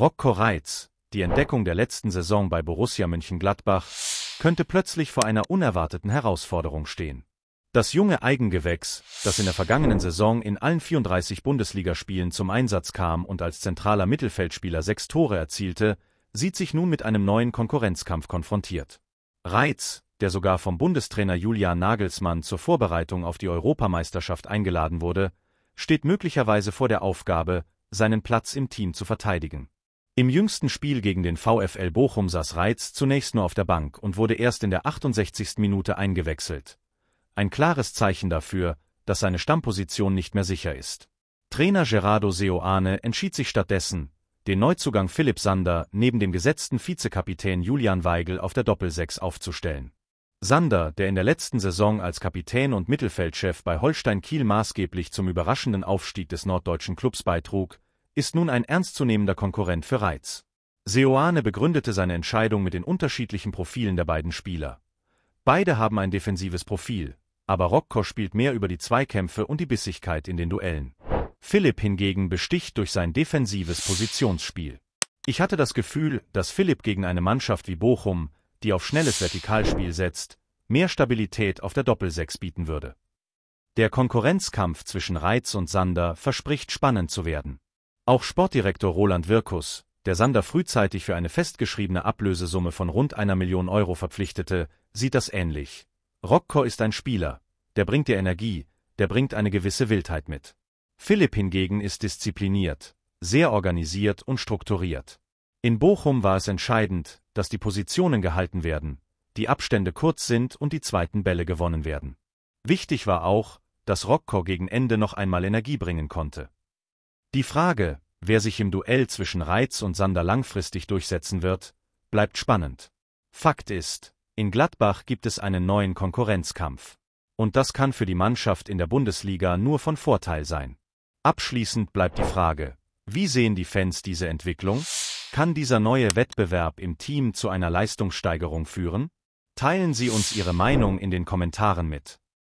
Rocco Reitz, die Entdeckung der letzten Saison bei Borussia Mönchengladbach, könnte plötzlich vor einer unerwarteten Herausforderung stehen. Das junge Eigengewächs, das in der vergangenen Saison in allen 34 Bundesligaspielen zum Einsatz kam und als zentraler Mittelfeldspieler sechs Tore erzielte, sieht sich nun mit einem neuen Konkurrenzkampf konfrontiert. Reitz, der sogar vom Bundestrainer Julian Nagelsmann zur Vorbereitung auf die Europameisterschaft eingeladen wurde, steht möglicherweise vor der Aufgabe, seinen Platz im Team zu verteidigen. Im jüngsten Spiel gegen den VfL Bochum saß Reitz zunächst nur auf der Bank und wurde erst in der 68. Minute eingewechselt. Ein klares Zeichen dafür, dass seine Stammposition nicht mehr sicher ist. Trainer Gerardo Seoane entschied sich stattdessen, den Neuzugang Philipp Sander neben dem gesetzten Vizekapitän Julian Weigel auf der Doppelsechs aufzustellen. Sander, der in der letzten Saison als Kapitän und Mittelfeldchef bei Holstein Kiel maßgeblich zum überraschenden Aufstieg des norddeutschen Clubs beitrug, ist nun ein ernstzunehmender Konkurrent für Reiz. Seoane begründete seine Entscheidung mit den unterschiedlichen Profilen der beiden Spieler. Beide haben ein defensives Profil, aber Rocco spielt mehr über die Zweikämpfe und die Bissigkeit in den Duellen. Philipp hingegen besticht durch sein defensives Positionsspiel. Ich hatte das Gefühl, dass Philipp gegen eine Mannschaft wie Bochum, die auf schnelles Vertikalspiel setzt, mehr Stabilität auf der Doppelsechs bieten würde. Der Konkurrenzkampf zwischen Reiz und Sander verspricht spannend zu werden. Auch Sportdirektor Roland Wirkus, der Sander frühzeitig für eine festgeschriebene Ablösesumme von rund einer Million Euro verpflichtete, sieht das ähnlich. Rockcore ist ein Spieler, der bringt dir Energie, der bringt eine gewisse Wildheit mit. Philipp hingegen ist diszipliniert, sehr organisiert und strukturiert. In Bochum war es entscheidend, dass die Positionen gehalten werden, die Abstände kurz sind und die zweiten Bälle gewonnen werden. Wichtig war auch, dass Rockcore gegen Ende noch einmal Energie bringen konnte. Die Frage, wer sich im Duell zwischen Reiz und Sander langfristig durchsetzen wird, bleibt spannend. Fakt ist, in Gladbach gibt es einen neuen Konkurrenzkampf. Und das kann für die Mannschaft in der Bundesliga nur von Vorteil sein. Abschließend bleibt die Frage, wie sehen die Fans diese Entwicklung? Kann dieser neue Wettbewerb im Team zu einer Leistungssteigerung führen? Teilen Sie uns Ihre Meinung in den Kommentaren mit.